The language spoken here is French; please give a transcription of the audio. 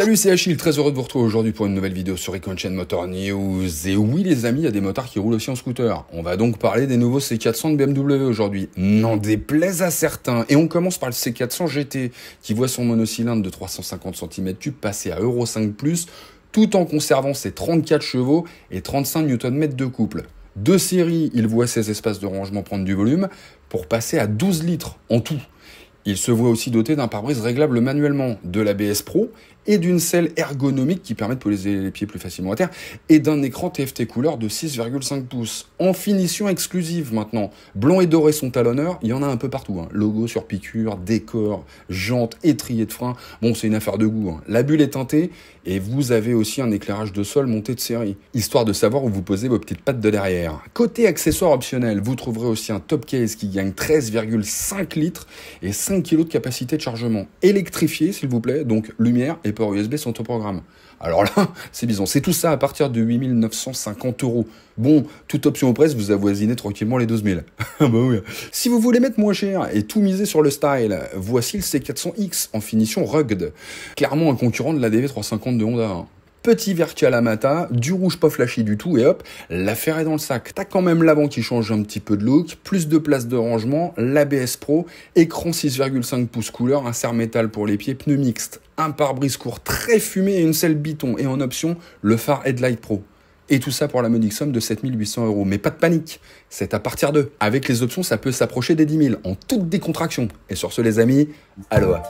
Salut, c'est Achille, très heureux de vous retrouver aujourd'hui pour une nouvelle vidéo sur Econchain Motor News. Et oui les amis, il y a des motards qui roulent aussi en scooter. On va donc parler des nouveaux C400 de BMW aujourd'hui. N'en déplaise à certains. Et on commence par le C400 GT, qui voit son monocylindre de 350 cm3 passer à Euro 5+, tout en conservant ses 34 chevaux et 35 Nm de couple. De série, il voit ses espaces de rangement prendre du volume pour passer à 12 litres en tout. Il se voit aussi doté d'un pare-brise réglable manuellement, de la BS Pro et d'une selle ergonomique qui permet de poser les pieds plus facilement à terre et d'un écran TFT couleur de 6,5 pouces en finition exclusive maintenant. Blanc et doré sont à l'honneur, il y en a un peu partout. Hein. Logo sur piqûre, décor, jantes, étrier de frein. Bon, c'est une affaire de goût. Hein. La bulle est teintée et vous avez aussi un éclairage de sol monté de série, histoire de savoir où vous posez vos petites pattes de derrière. Côté accessoires optionnels, vous trouverez aussi un top case qui gagne 13,5 litres et 5 kg de capacité de chargement. Électrifié, s'il vous plaît, donc lumière et USB sont au programme. Alors là, c'est bizarre. C'est tout ça à partir de 8950 euros. Bon, toute option au presse, vous avoisinez tranquillement les 12 000. Bah si vous voulez mettre moins cher et tout miser sur le style, voici le C400X en finition rugged. Clairement un concurrent de la DV350 de Honda. Hein petit vertical à du rouge pas flashy du tout, et hop, l'affaire est dans le sac. T'as quand même l'avant qui change un petit peu de look, plus de place de rangement, l'ABS Pro, écran 6,5 pouces couleur, un serre métal pour les pieds, pneus mixtes, un pare-brise court très fumé et une selle biton, et en option, le phare Headlight Pro. Et tout ça pour la modique somme de 7800 euros. Mais pas de panique, c'est à partir d'eux. Avec les options, ça peut s'approcher des 10 000 en toute décontraction. Et sur ce, les amis, aloha.